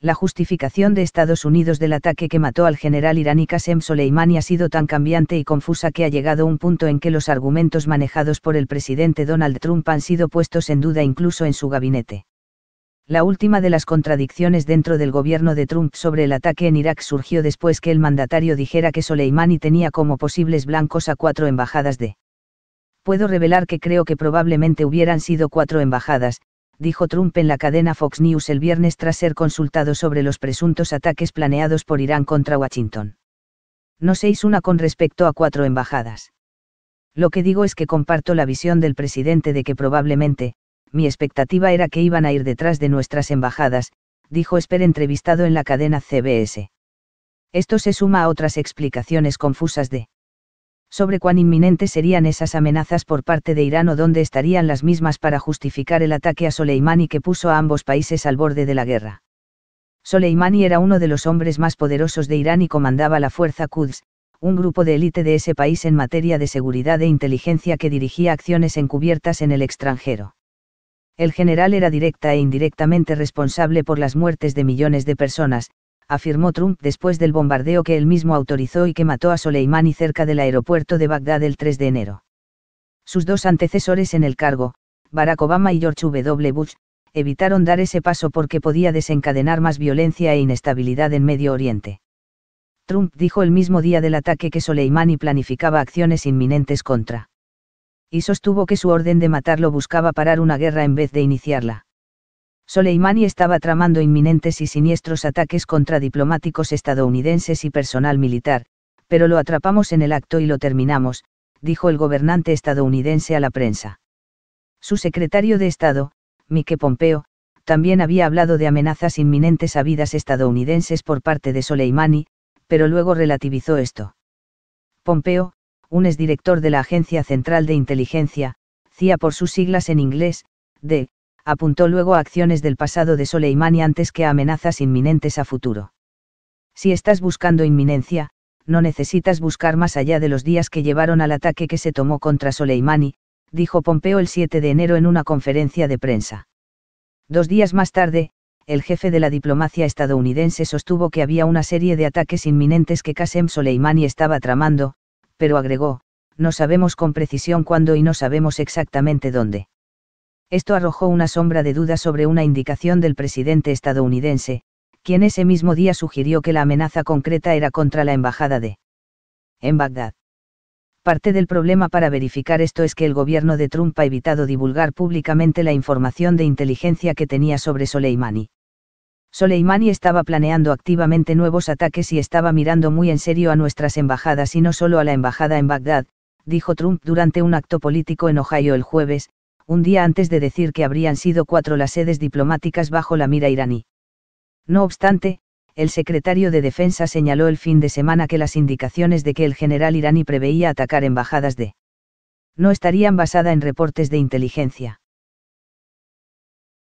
la justificación de Estados Unidos del ataque que mató al general iraní Qasem Soleimani ha sido tan cambiante y confusa que ha llegado un punto en que los argumentos manejados por el presidente Donald Trump han sido puestos en duda incluso en su gabinete. La última de las contradicciones dentro del gobierno de Trump sobre el ataque en Irak surgió después que el mandatario dijera que Soleimani tenía como posibles blancos a cuatro embajadas de. Puedo revelar que creo que probablemente hubieran sido cuatro embajadas, dijo Trump en la cadena Fox News el viernes tras ser consultado sobre los presuntos ataques planeados por Irán contra Washington. No seis una con respecto a cuatro embajadas. Lo que digo es que comparto la visión del presidente de que probablemente, mi expectativa era que iban a ir detrás de nuestras embajadas, dijo Esper entrevistado en la cadena CBS. Esto se suma a otras explicaciones confusas de sobre cuán inminentes serían esas amenazas por parte de Irán o dónde estarían las mismas para justificar el ataque a Soleimani que puso a ambos países al borde de la guerra. Soleimani era uno de los hombres más poderosos de Irán y comandaba la Fuerza Quds, un grupo de élite de ese país en materia de seguridad e inteligencia que dirigía acciones encubiertas en el extranjero. El general era directa e indirectamente responsable por las muertes de millones de personas, afirmó Trump después del bombardeo que él mismo autorizó y que mató a Soleimani cerca del aeropuerto de Bagdad el 3 de enero. Sus dos antecesores en el cargo, Barack Obama y George W. Bush, evitaron dar ese paso porque podía desencadenar más violencia e inestabilidad en Medio Oriente. Trump dijo el mismo día del ataque que Soleimani planificaba acciones inminentes contra. Y sostuvo que su orden de matarlo buscaba parar una guerra en vez de iniciarla. Soleimani estaba tramando inminentes y siniestros ataques contra diplomáticos estadounidenses y personal militar, pero lo atrapamos en el acto y lo terminamos, dijo el gobernante estadounidense a la prensa. Su secretario de Estado, Mike Pompeo, también había hablado de amenazas inminentes a vidas estadounidenses por parte de Soleimani, pero luego relativizó esto. Pompeo, un exdirector de la Agencia Central de Inteligencia, CIA por sus siglas en inglés, de apuntó luego a acciones del pasado de Soleimani antes que a amenazas inminentes a futuro. Si estás buscando inminencia, no necesitas buscar más allá de los días que llevaron al ataque que se tomó contra Soleimani, dijo Pompeo el 7 de enero en una conferencia de prensa. Dos días más tarde, el jefe de la diplomacia estadounidense sostuvo que había una serie de ataques inminentes que Qasem Soleimani estaba tramando, pero agregó, no sabemos con precisión cuándo y no sabemos exactamente dónde. Esto arrojó una sombra de duda sobre una indicación del presidente estadounidense, quien ese mismo día sugirió que la amenaza concreta era contra la embajada de en Bagdad. Parte del problema para verificar esto es que el gobierno de Trump ha evitado divulgar públicamente la información de inteligencia que tenía sobre Soleimani. Soleimani estaba planeando activamente nuevos ataques y estaba mirando muy en serio a nuestras embajadas y no solo a la embajada en Bagdad, dijo Trump durante un acto político en Ohio el jueves, un día antes de decir que habrían sido cuatro las sedes diplomáticas bajo la mira iraní. No obstante, el secretario de Defensa señaló el fin de semana que las indicaciones de que el general iraní preveía atacar embajadas de no estarían basadas en reportes de inteligencia.